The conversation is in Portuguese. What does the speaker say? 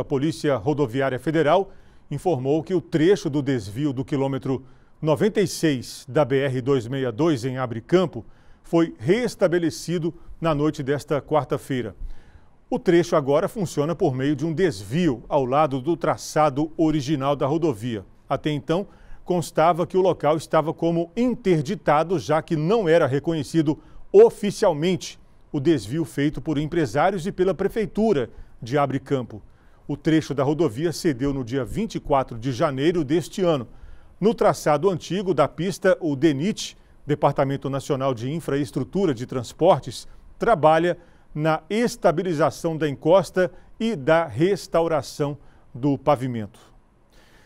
A Polícia Rodoviária Federal informou que o trecho do desvio do quilômetro 96 da BR-262 em Abre Campo foi restabelecido na noite desta quarta-feira. O trecho agora funciona por meio de um desvio ao lado do traçado original da rodovia. Até então, constava que o local estava como interditado, já que não era reconhecido oficialmente o desvio feito por empresários e pela prefeitura de Abre Campo. O trecho da rodovia cedeu no dia 24 de janeiro deste ano. No traçado antigo da pista, o DENIT, Departamento Nacional de Infraestrutura de Transportes, trabalha na estabilização da encosta e da restauração do pavimento.